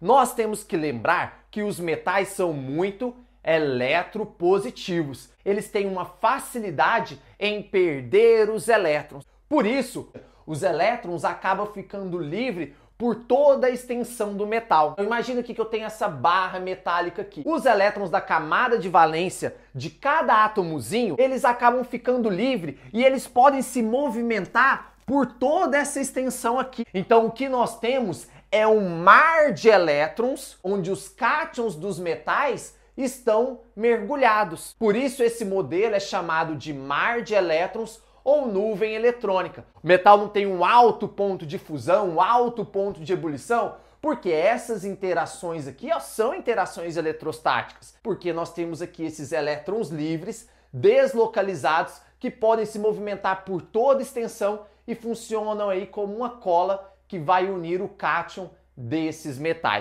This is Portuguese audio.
Nós temos que lembrar que os metais são muito eletropositivos. Eles têm uma facilidade em perder os elétrons. Por isso, os elétrons acabam ficando livre por toda a extensão do metal. Eu imagino aqui que eu tenho essa barra metálica aqui. Os elétrons da camada de valência de cada átomozinho, eles acabam ficando livre e eles podem se movimentar por toda essa extensão aqui. Então o que nós temos é um mar de elétrons onde os cátions dos metais estão mergulhados. Por isso esse modelo é chamado de mar de elétrons ou nuvem eletrônica. O metal não tem um alto ponto de fusão, um alto ponto de ebulição, porque essas interações aqui ó, são interações eletrostáticas, porque nós temos aqui esses elétrons livres deslocalizados que podem se movimentar por toda extensão e funcionam aí como uma cola que vai unir o cátion desses metais.